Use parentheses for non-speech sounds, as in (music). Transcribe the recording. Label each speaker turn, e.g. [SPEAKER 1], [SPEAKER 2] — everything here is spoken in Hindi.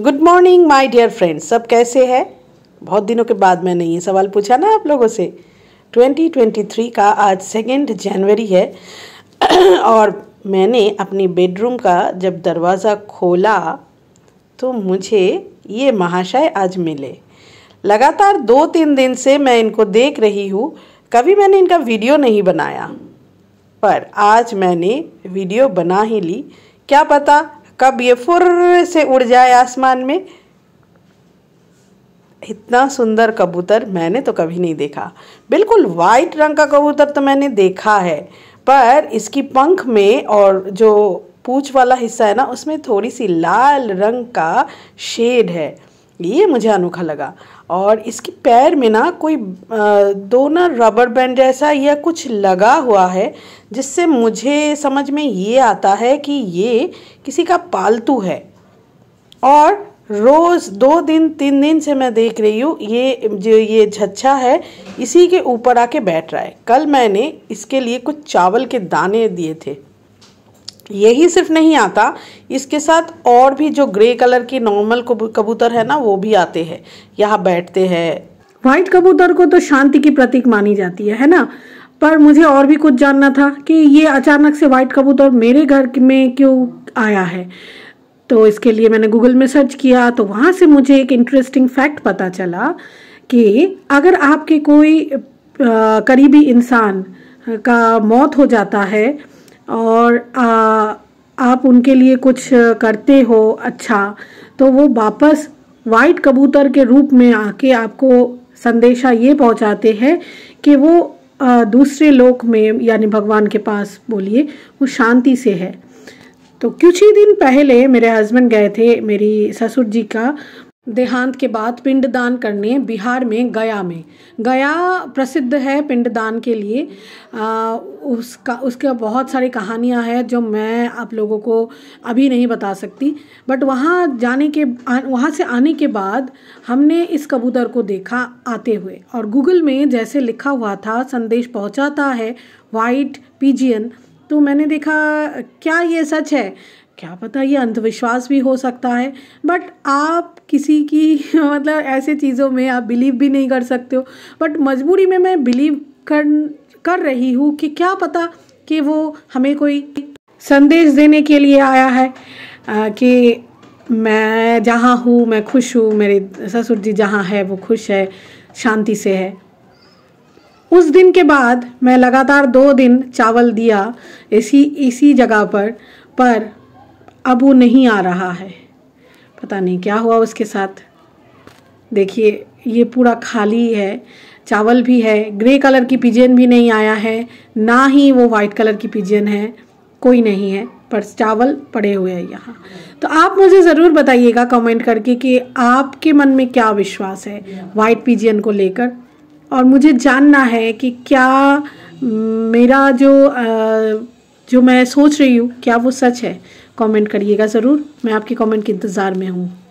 [SPEAKER 1] good morning my dear friends सब कैसे हैं बहुत दिनों के बाद मैंने ये सवाल पूछा ना आप लोगों से 2023 का आज सेकेंड जनवरी है (clears throat) और मैंने अपनी बेडरूम का जब दरवाज़ा खोला तो मुझे ये महाशय आज मिले लगातार दो तीन दिन से मैं इनको देख रही हूँ कभी मैंने इनका वीडियो नहीं बनाया पर आज मैंने वीडियो बना ही ली क्या पता कब ये फुर्र से उड़ जाए आसमान में इतना सुंदर कबूतर मैंने तो कभी नहीं देखा बिल्कुल वाइट रंग का कबूतर तो मैंने देखा है पर इसकी पंख में और जो पूछ वाला हिस्सा है ना उसमें थोड़ी सी लाल रंग का शेड है ये मुझे अनोखा लगा और इसके पैर में ना कोई दो ना रबर बैंड जैसा या कुछ लगा हुआ है जिससे मुझे समझ में ये आता है कि ये किसी का पालतू है और रोज़ दो दिन तीन दिन से मैं देख रही हूँ ये जो ये झच्छा है इसी के ऊपर आके बैठ रहा है कल मैंने इसके लिए कुछ चावल के दाने दिए थे यही सिर्फ नहीं आता इसके साथ और भी जो ग्रे कलर की नॉर्मल कबूतर है ना वो भी आते हैं यहाँ बैठते हैं व्हाइट कबूतर को तो शांति की प्रतीक मानी जाती है है ना पर मुझे और भी कुछ जानना था कि ये अचानक से व्हाइट कबूतर मेरे घर में क्यों आया है तो इसके लिए मैंने गूगल में सर्च किया तो वहाँ से मुझे एक इंटरेस्टिंग फैक्ट पता चला कि अगर आपके कोई आ, करीबी इंसान का मौत हो जाता है और आ, आप उनके लिए कुछ करते हो अच्छा तो वो वापस वाइट कबूतर के रूप में आके आपको संदेशा ये पहुंचाते हैं कि वो आ, दूसरे लोक में यानी भगवान के पास बोलिए वो शांति से है तो कुछ ही दिन पहले मेरे हस्बैंड गए थे मेरी ससुर जी का देहांत के बाद पिंडदान करने बिहार में गया में गया प्रसिद्ध है पिंडदान के लिए आ, उसका उसके बहुत सारी कहानियां हैं जो मैं आप लोगों को अभी नहीं बता सकती बट वहाँ जाने के वहाँ से आने के बाद हमने इस कबूतर को देखा आते हुए और गूगल में जैसे लिखा हुआ था संदेश पहुँचाता है वाइट पीजियन तो मैंने देखा क्या ये सच है क्या पता ये अंधविश्वास भी हो सकता है बट आप किसी की (laughs) मतलब ऐसे चीज़ों में आप बिलीव भी नहीं कर सकते हो बट मजबूरी में मैं बिलीव कर कर रही हूँ कि क्या पता कि वो हमें कोई संदेश देने के लिए आया है आ, कि मैं जहाँ हूँ मैं खुश हूँ मेरे ससुर जी जहाँ है वो खुश है शांति से है उस दिन के बाद मैं लगातार दो दिन चावल दिया इसी इसी जगह पर पर अब वो नहीं आ रहा है पता नहीं क्या हुआ उसके साथ देखिए ये पूरा खाली है चावल भी है ग्रे कलर की पिजन भी नहीं आया है ना ही वो वाइट कलर की पिजन है कोई नहीं है पर चावल पड़े हुए हैं यहाँ तो आप मुझे ज़रूर बताइएगा कमेंट करके कि आपके मन में क्या विश्वास है वाइट पिजन को लेकर और मुझे जानना है कि क्या मेरा जो आ, जो मैं सोच रही हूँ क्या वो सच है कमेंट करिएगा ज़रूर मैं आपके कमेंट के इंतज़ार में हूँ